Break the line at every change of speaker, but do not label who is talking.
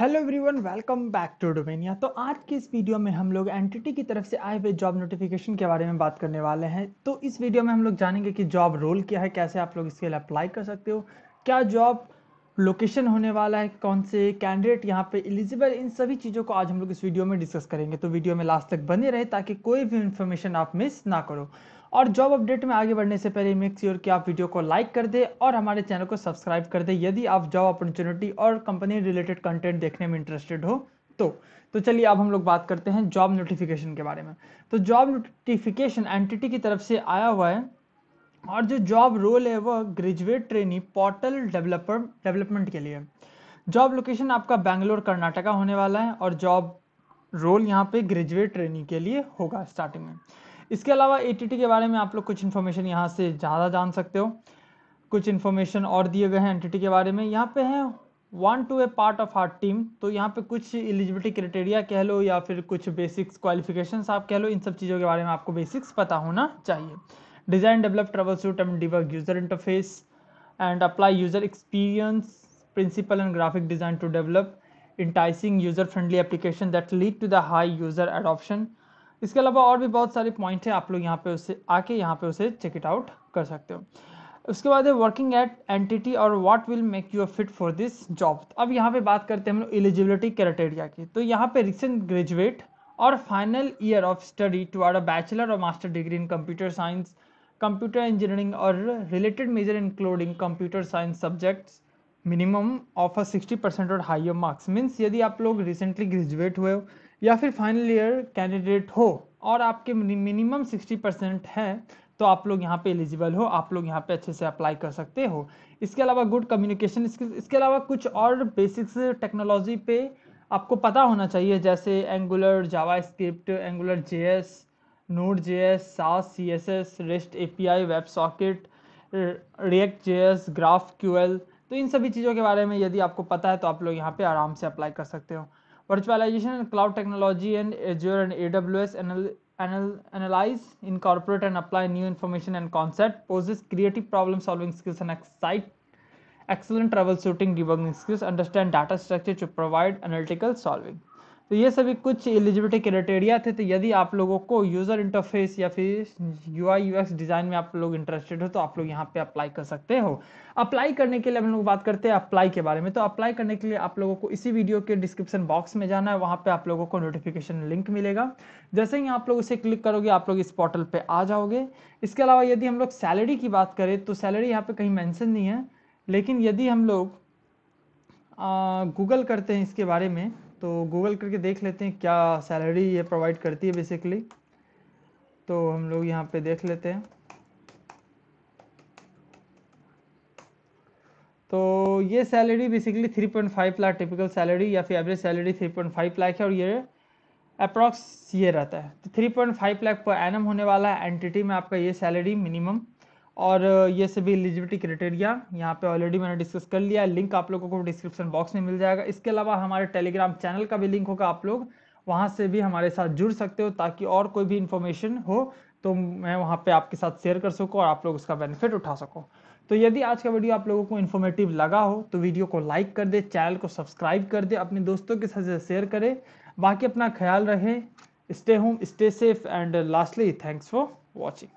hello everyone welcome back to Domenia तो आज की इस वीडियो में हम लोग एंटिटी की तरफ से आए हुए जॉब नोटिफिकेशन के बारे में बात करने वाले हैं तो इस वीडियो में हम लोग जानेंगे कि जॉब रोल क्या है कैसे आप लोग इसके लिए अप्लाई कर सकते हो क्या जॉब लोकेशन होने वाला है कौन से कैंडिडेट यहाँ पे एलिजिबल इन सभी चीज़ों को आज हम लोग इस वीडियो में डिस्कस करेंगे तो वीडियो में लास्ट तक बने रहे ताकि कोई भी इन्फॉर्मेशन आप मिस ना करो और जॉब अपडेट में आगे बढ़ने से पहले मेक श्योर कि आप वीडियो को लाइक कर दे और हमारे चैनल को सब्सक्राइब कर दे यदि आप जॉब अपॉर्चुनिटी और कंपनी रिलेटेड कंटेंट देखने में इंटरेस्टेड हो तो तो चलिए अब हम लोग बात करते हैं जॉब नोटिफिकेशन के बारे में तो जॉब नोटिफिकेशन एंटिटी की तरफ से आया हुआ है और जो जॉब रोल है वह graduate trainee portal developer development के लिए जॉब लोकेशन आपका बैंगलोर कर्नाटका होने वाला है और जॉब रोल यहाँ पे ग्रेजुएट ट्रेनी के लिए होगा स्टार्टिंग में इसके अलावा ए के बारे में आप लोग कुछ इन्फॉर्मेशन यहाँ से ज़्यादा जान सकते हो कुछ इन्फॉर्मेशन और दिए गए हैं एन के बारे में यहाँ पे है want to a part of our team तो यहाँ पे कुछ एलिजिबिलिटी क्राइटेरिया कह लो या फिर कुछ बेसिक्स क्वालिफिकेशंस आप कह लो इन सब चीज़ों के बारे में आपको बेसिक्स पता होना चाहिए design develop troubleshoot and debug user interface and apply user experience principle and graphic design to develop enticing user friendly application that lead to the high user adoption इसके अलावा और भी बहुत सारे पॉइंट हैं आप लोग यहाँ पे उसे आके यहाँ पे उसे चेक इट आउट कर सकते हो उसके बाद है वर्किंग एट एंटिटी और what will make you fit for this job अब यहाँ पे बात करते हैं हम लोग एलिजिबिलिटी क्राइटेरिया की तो यहाँ पे रिसेंट ग्रेजुएट और final year of study toward a bachelor और master degree in computer science computer engineering और related major including computer science subjects minimum of a sixty percent और हाइयर मार्क्स मीन्स यदि आप लोग recently graduate हुए हो या फिर फाइनल ईयर कैंडिडेट हो और आपके मिनिमम सिक्सटी परसेंट है तो आप लोग यहाँ पे एलिजिबल हो आप लोग यहाँ पे अच्छे से अप्लाई कर सकते हो इसके अलावा गुड कम्युनिकेशन स्किल्स इसके अलावा कुछ और बेसिक्स टेक्नोलॉजी पे आपको पता होना चाहिए जैसे Angular JavaScript Angular J Node J S Sass C S S REST A P I web socket React J S Graph Q L तो इन सभी चीज़ों के बारे में यदि आपको पता है तो आप लोग यहाँ पे आराम से अप्लाई कर सकते हो virtualisation and cloud technology and Azure and A W S analyse incorporate and apply new information and concept possess creative problem solving skills and excite excellent troubleshooting debug skills understand data structure to provide analytical solving तो ये सभी कुछ eligibility criteria थे तो यदि आप लोगों को यूज़र इंटरफेस या फिर यू आई यूएक्स डिज़ाइन में आप लोग इंटरेस्टेड हो तो आप लोग यहाँ पे अप्लाई कर सकते हो अप्लाई करने के लिए हम लोग बात करते हैं अप्लाई के बारे में तो अप्लाई करने के लिए आप लोगों को इसी वीडियो के डिस्क्रिप्शन बॉक्स में जाना है वहाँ पर आप लोगों को नोटिफिकेशन लिंक मिलेगा जैसे ही आप लोग उसे क्लिक करोगे आप लोग इस पोर्टल पर आ जाओगे इसके अलावा यदि हम लोग सैलरी की बात करें तो सैलरी यहाँ पर कहीं मैंसन नहीं है लेकिन यदि हम लोग गूगल करते हैं इसके बारे में तो गूगल करके देख लेते हैं क्या सैलरी ये प्रोवाइड करती है बेसिकली तो हम लोग यहाँ पे देख लेते हैं तो ये salary basically 3.5 lakh typical salary या फिर एवरेज सैलरी 3.5 लाख है और ये अप्रॉक्स ये रहता है तो 3.5 लाख पर एनम होने वाला है एंटिटी में आपका ये सैलरी मिनिमम और ये सभी एलिजिबिलिटी क्राइटेरिया यहाँ पे ऑलरेडी मैंने डिस्कस कर लिया लिंक आप लोगों को डिस्क्रिप्शन बॉक्स में मिल जाएगा इसके अलावा हमारे टेलीग्राम चैनल का भी लिंक होगा आप लोग वहाँ से भी हमारे साथ जुड़ सकते हो ताकि और कोई भी इन्फॉर्मेशन हो तो मैं वहाँ पे आपके साथ शेयर कर सकूँ और आप लोग उसका बेनिफिट उठा सको तो यदि आज का वीडियो आप लोगों को इन्फॉर्मेटिव लगा हो तो वीडियो को लाइक कर दे चैनल को सब्सक्राइब कर दे अपने दोस्तों के साथ शेयर करें बाकी अपना ख्याल रहे stay home stay safe and lastly thanks for watching